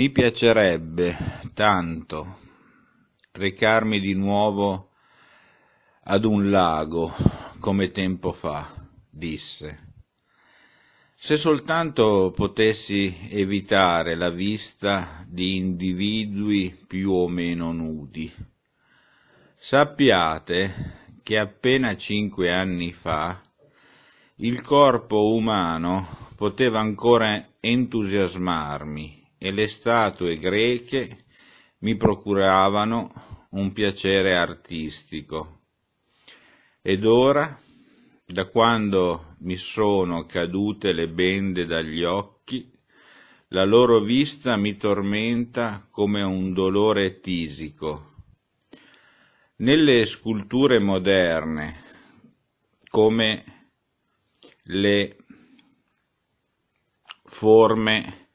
Mi piacerebbe tanto recarmi di nuovo ad un lago come tempo fa, disse. Se soltanto potessi evitare la vista di individui più o meno nudi. Sappiate che appena cinque anni fa il corpo umano poteva ancora entusiasmarmi e le statue greche mi procuravano un piacere artistico. Ed ora, da quando mi sono cadute le bende dagli occhi, la loro vista mi tormenta come un dolore tisico. Nelle sculture moderne, come le forme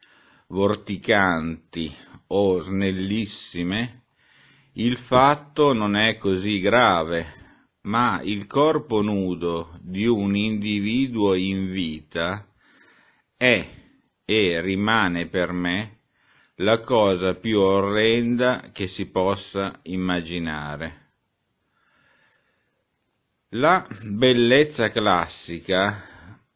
vorticanti o snellissime, il fatto non è così grave, ma il corpo nudo di un individuo in vita è e rimane per me la cosa più orrenda che si possa immaginare. La bellezza classica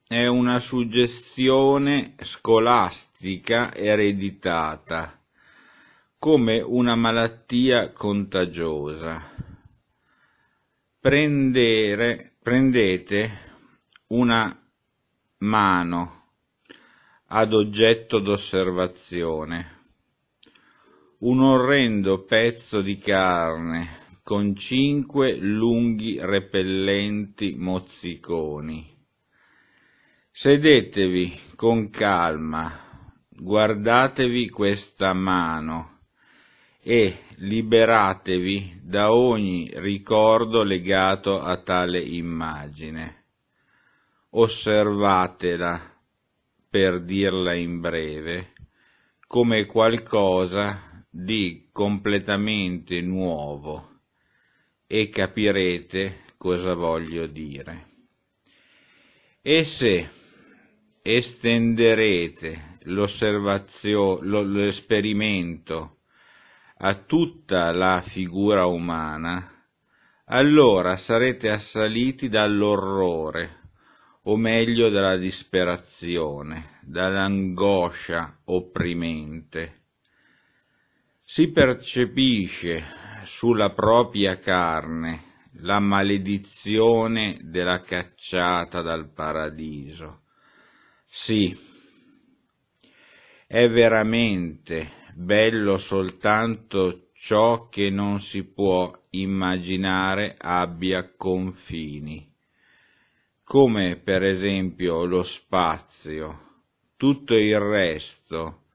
è una suggestione scolastica gastrica ereditata come una malattia contagiosa. Prendere, prendete una mano ad oggetto d'osservazione. Un orrendo pezzo di carne con cinque lunghi repellenti mozziconi. Sedetevi con calma guardatevi questa mano e liberatevi da ogni ricordo legato a tale immagine. Osservatela, per dirla in breve, come qualcosa di completamente nuovo e capirete cosa voglio dire. E se estenderete l'osservazione, l'esperimento a tutta la figura umana, allora sarete assaliti dall'orrore, o meglio dalla disperazione, dall'angoscia opprimente. Si percepisce sulla propria carne la maledizione della cacciata dal paradiso. Sì, è veramente bello soltanto ciò che non si può immaginare abbia confini, come per esempio lo spazio. Tutto il resto,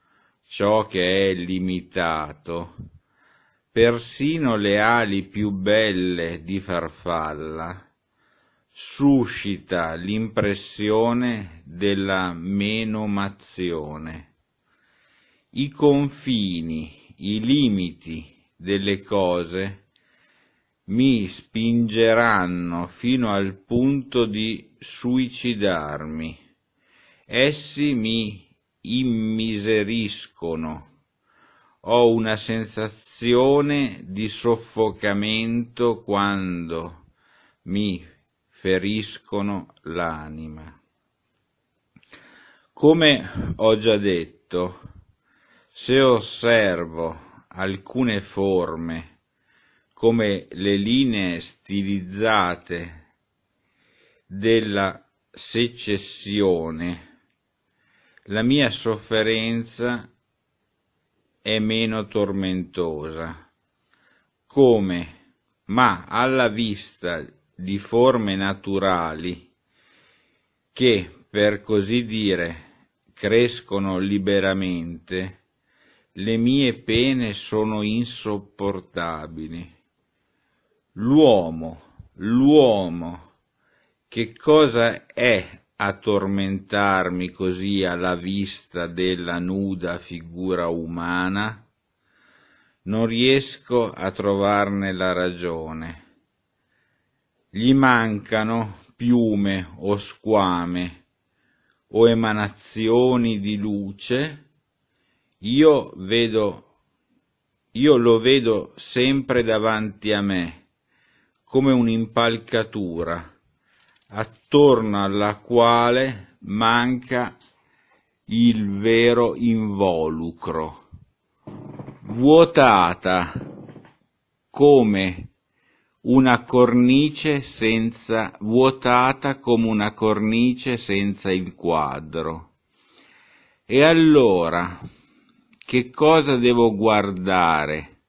ciò che è limitato, persino le ali più belle di farfalla, suscita l'impressione della menomazione i confini, i limiti delle cose mi spingeranno fino al punto di suicidarmi. Essi mi immiseriscono. Ho una sensazione di soffocamento quando mi feriscono l'anima. Come ho già detto, se osservo alcune forme come le linee stilizzate della secessione, la mia sofferenza è meno tormentosa, come ma alla vista di forme naturali che, per così dire, crescono liberamente, le mie pene sono insopportabili. L'uomo, l'uomo, che cosa è a tormentarmi così alla vista della nuda figura umana? Non riesco a trovarne la ragione. Gli mancano piume o squame o emanazioni di luce io vedo, io lo vedo sempre davanti a me, come un'impalcatura, attorno alla quale manca il vero involucro, vuotata come una cornice senza, vuotata come una cornice senza il quadro. E allora che cosa devo guardare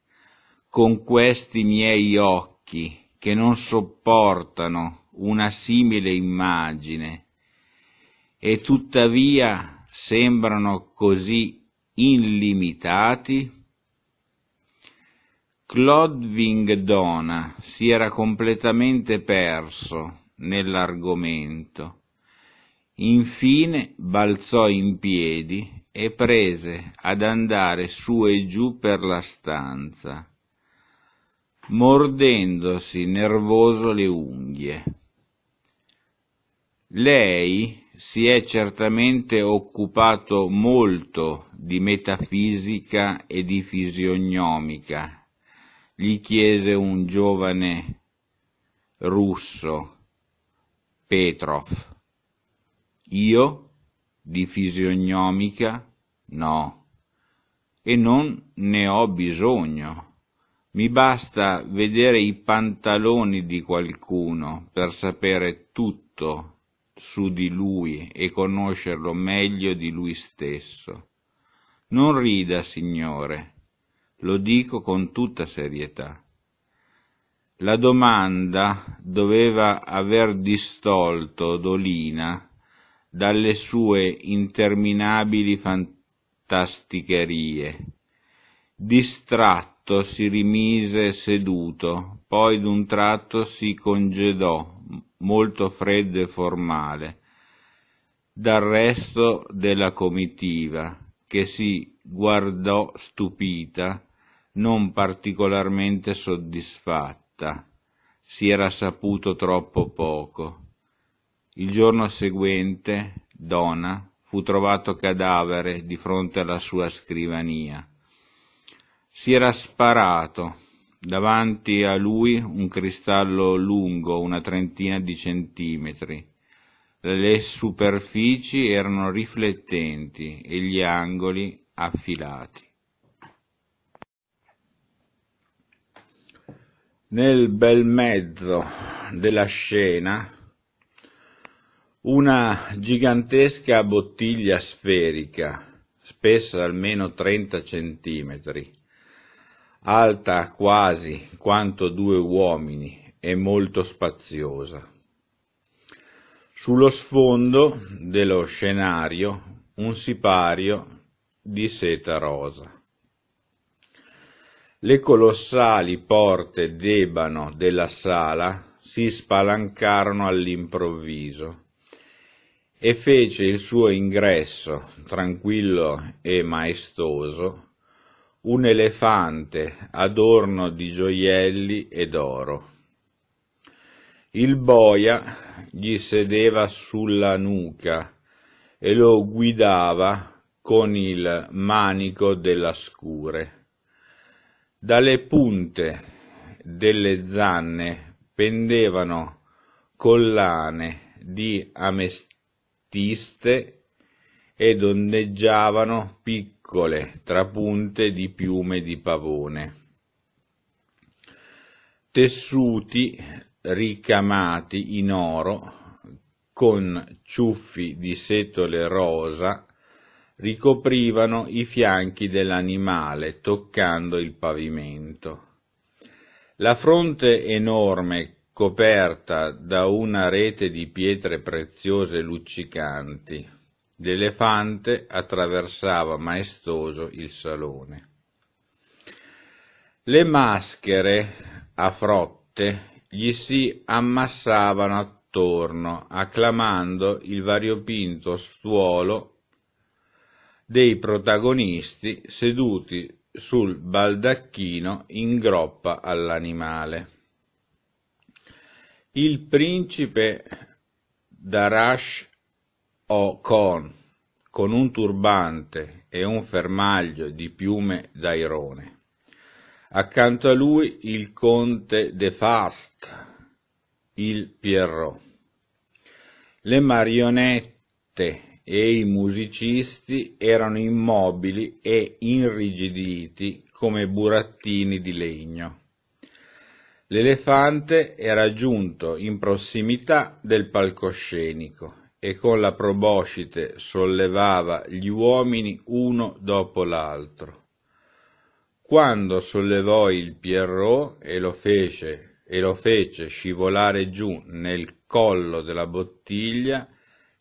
con questi miei occhi che non sopportano una simile immagine e tuttavia sembrano così illimitati? Claude Vingdona si era completamente perso nell'argomento. Infine balzò in piedi e prese ad andare su e giù per la stanza, mordendosi nervoso le unghie. Lei si è certamente occupato molto di metafisica e di fisiognomica, gli chiese un giovane russo, Petrov. Io di fisionomica? No. E non ne ho bisogno. Mi basta vedere i pantaloni di qualcuno per sapere tutto su di lui e conoscerlo meglio di lui stesso. Non rida, signore, lo dico con tutta serietà. La domanda doveva aver distolto Dolina dalle sue interminabili fantasticherie. Distratto si rimise seduto, poi d'un tratto si congedò, molto freddo e formale, dal resto della comitiva, che si guardò stupita, non particolarmente soddisfatta. Si era saputo troppo poco il giorno seguente Dona fu trovato cadavere di fronte alla sua scrivania. Si era sparato davanti a lui un cristallo lungo una trentina di centimetri. Le superfici erano riflettenti e gli angoli affilati. Nel bel mezzo della scena una gigantesca bottiglia sferica, spessa almeno 30 centimetri, alta quasi quanto due uomini e molto spaziosa. Sullo sfondo dello scenario un sipario di seta rosa. Le colossali porte d'ebano della sala si spalancarono all'improvviso e fece il suo ingresso, tranquillo e maestoso, un elefante adorno di gioielli e d'oro. Il boia gli sedeva sulla nuca e lo guidava con il manico della scure. Dalle punte delle zanne pendevano collane di amestia tiste ed ondeggiavano piccole trapunte di piume di pavone. Tessuti ricamati in oro con ciuffi di setole rosa ricoprivano i fianchi dell'animale toccando il pavimento. La fronte enorme coperta da una rete di pietre preziose luccicanti. L'elefante attraversava maestoso il salone. Le maschere a frotte gli si ammassavano attorno, acclamando il variopinto stuolo dei protagonisti seduti sul baldacchino in groppa all'animale il principe d'Arash o Con, con un turbante e un fermaglio di piume d'airone. Accanto a lui il conte de Fast, il Pierrot. Le marionette e i musicisti erano immobili e irrigiditi come burattini di legno. L'elefante era giunto in prossimità del palcoscenico e con la proboscite sollevava gli uomini uno dopo l'altro. Quando sollevò il Pierrot e lo fece e lo fece scivolare giù nel collo della bottiglia,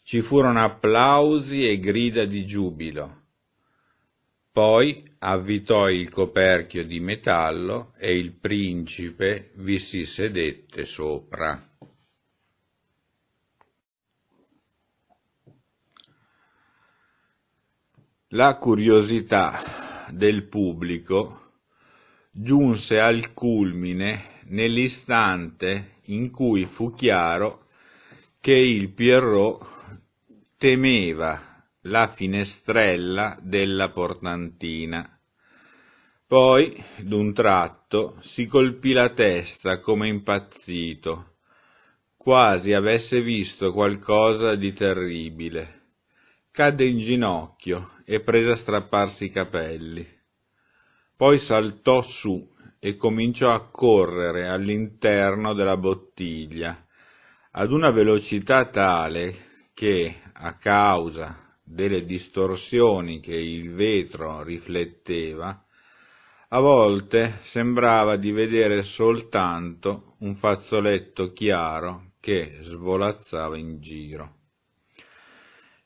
ci furono applausi e grida di giubilo. Poi avvitò il coperchio di metallo e il principe vi si sedette sopra. La curiosità del pubblico giunse al culmine nell'istante in cui fu chiaro che il Pierrot temeva la finestrella della portantina poi d'un tratto si colpì la testa come impazzito quasi avesse visto qualcosa di terribile cadde in ginocchio e prese a strapparsi i capelli poi saltò su e cominciò a correre all'interno della bottiglia ad una velocità tale che a causa delle distorsioni che il vetro rifletteva a volte sembrava di vedere soltanto un fazzoletto chiaro che svolazzava in giro.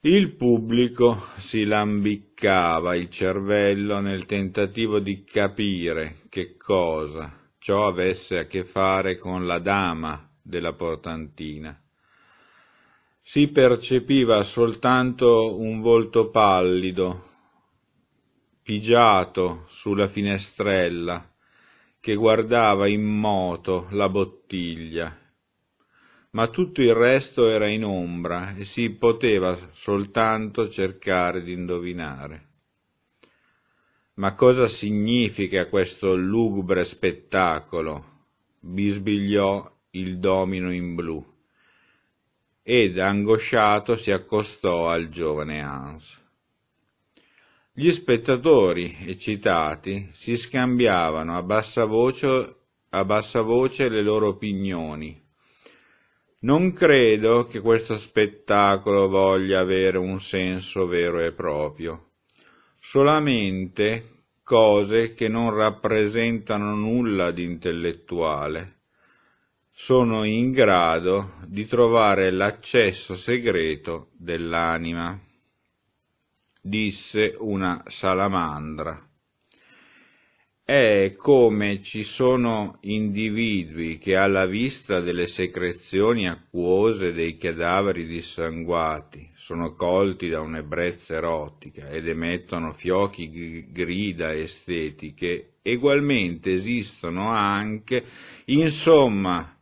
Il pubblico si lambiccava il cervello nel tentativo di capire che cosa ciò avesse a che fare con la dama della portantina. Si percepiva soltanto un volto pallido pigiato sulla finestrella che guardava immoto la bottiglia ma tutto il resto era in ombra e si poteva soltanto cercare di indovinare. ma cosa significa questo lugubre spettacolo bisbigliò il domino in blu ed angosciato si accostò al giovane Hans. Gli spettatori, eccitati, si scambiavano a bassa voce, a bassa voce le loro opinioni. Non credo che questo spettacolo voglia avere un senso vero e proprio, solamente cose che non rappresentano nulla di intellettuale sono in grado di trovare l'accesso segreto dell'anima disse una salamandra. È come ci sono individui che alla vista delle secrezioni acquose dei cadaveri dissanguati sono colti da un'ebbrezza erotica ed emettono fiochi grida estetiche, egualmente esistono anche, insomma,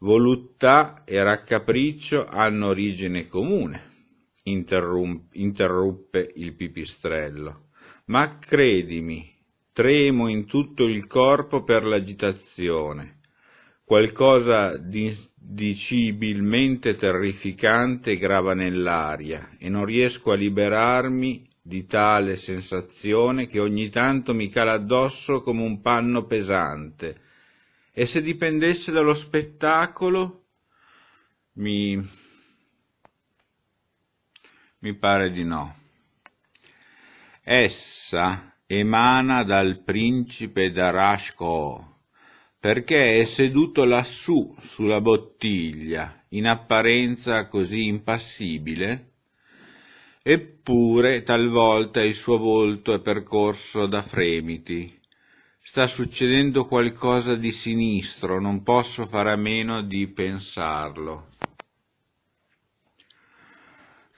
voluttà e raccapriccio hanno origine comune interruppe il pipistrello ma credimi tremo in tutto il corpo per l'agitazione qualcosa indicibilmente terrificante grava nell'aria e non riesco a liberarmi di tale sensazione che ogni tanto mi cala addosso come un panno pesante e se dipendesse dallo spettacolo mi mi pare di no. Essa emana dal principe Darashko, perché è seduto lassù sulla bottiglia, in apparenza così impassibile, eppure talvolta il suo volto è percorso da fremiti. Sta succedendo qualcosa di sinistro, non posso fare a meno di pensarlo.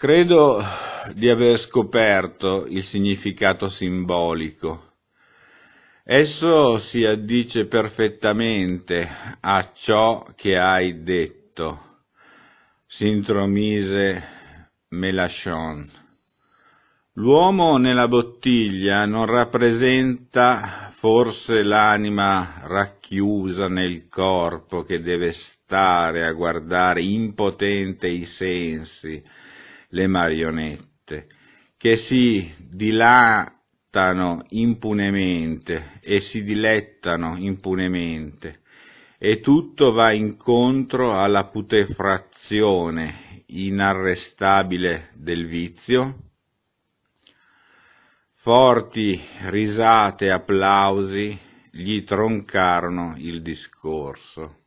Credo di aver scoperto il significato simbolico. Esso si addice perfettamente a ciò che hai detto, sintromise Melachon. L'uomo nella bottiglia non rappresenta forse l'anima racchiusa nel corpo che deve stare a guardare impotente i sensi, le marionette, che si dilatano impunemente e si dilettano impunemente, e tutto va incontro alla putrefazione inarrestabile del vizio? Forti risate e applausi gli troncarono il discorso.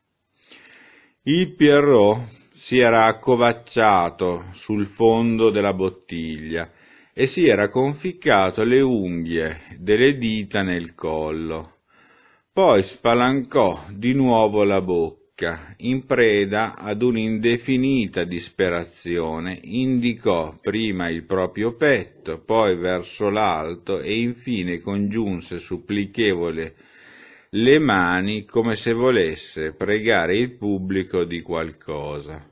Il Pierrot si era accovacciato sul fondo della bottiglia e si era conficcato le unghie delle dita nel collo. Poi spalancò di nuovo la bocca, in preda ad un'indefinita disperazione, indicò prima il proprio petto, poi verso l'alto e infine congiunse supplichevole le mani come se volesse pregare il pubblico di qualcosa.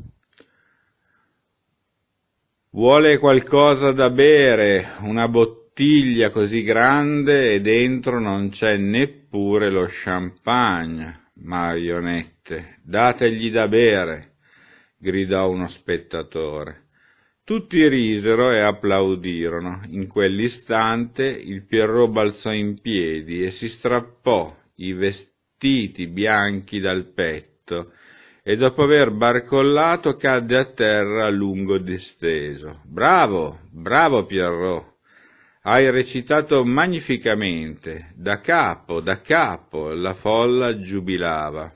Vuole qualcosa da bere, una bottiglia così grande e dentro non c'è neppure lo champagne, marionette, dategli da bere, gridò uno spettatore. Tutti risero e applaudirono. In quell'istante il Pierrot balzò in piedi e si strappò i vestiti bianchi dal petto e dopo aver barcollato cadde a terra a lungo disteso. Bravo, bravo Pierrot. Hai recitato magnificamente, da capo, da capo, la folla giubilava.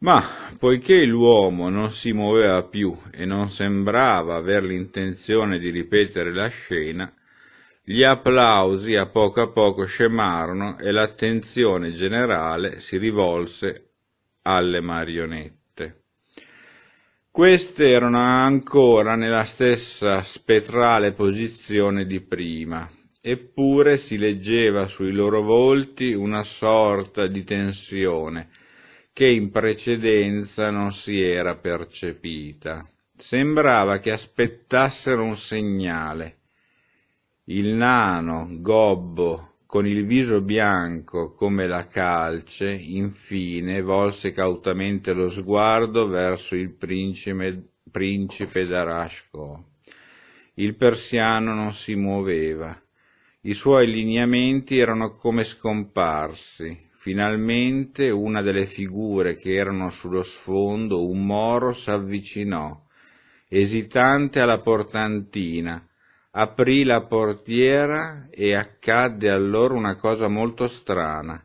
Ma poiché l'uomo non si muoveva più e non sembrava aver l'intenzione di ripetere la scena, gli applausi a poco a poco scemarono e l'attenzione generale si rivolse alle marionette. Queste erano ancora nella stessa spettrale posizione di prima, eppure si leggeva sui loro volti una sorta di tensione che in precedenza non si era percepita. Sembrava che aspettassero un segnale, il nano, gobbo, con il viso bianco come la calce, infine volse cautamente lo sguardo verso il principe, principe d'Arasco. Il persiano non si muoveva. I suoi lineamenti erano come scomparsi. Finalmente una delle figure che erano sullo sfondo, un moro, s'avvicinò, esitante alla portantina, aprì la portiera e accadde allora una cosa molto strana.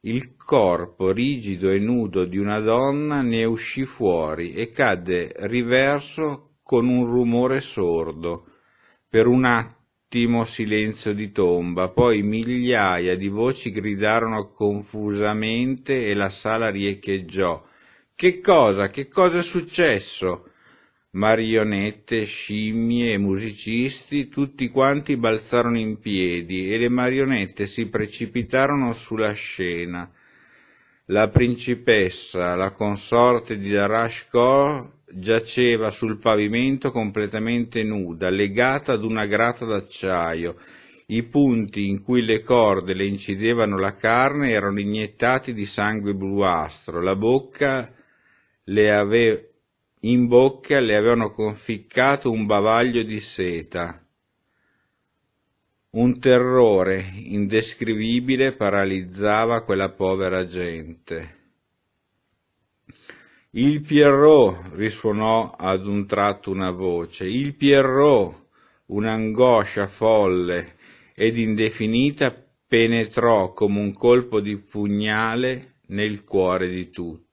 Il corpo rigido e nudo di una donna ne uscì fuori e cadde riverso con un rumore sordo. Per un attimo silenzio di tomba, poi migliaia di voci gridarono confusamente e la sala riecheggiò. Che cosa? Che cosa è successo? marionette, scimmie e musicisti, tutti quanti balzarono in piedi e le marionette si precipitarono sulla scena. La principessa, la consorte di Darashko, giaceva sul pavimento completamente nuda, legata ad una grata d'acciaio. I punti in cui le corde le incidevano la carne erano iniettati di sangue bluastro, la bocca le aveva in bocca le avevano conficcato un bavaglio di seta. Un terrore indescrivibile paralizzava quella povera gente. Il Pierrot risuonò ad un tratto una voce, il Pierrot, un'angoscia folle ed indefinita penetrò come un colpo di pugnale nel cuore di tutti.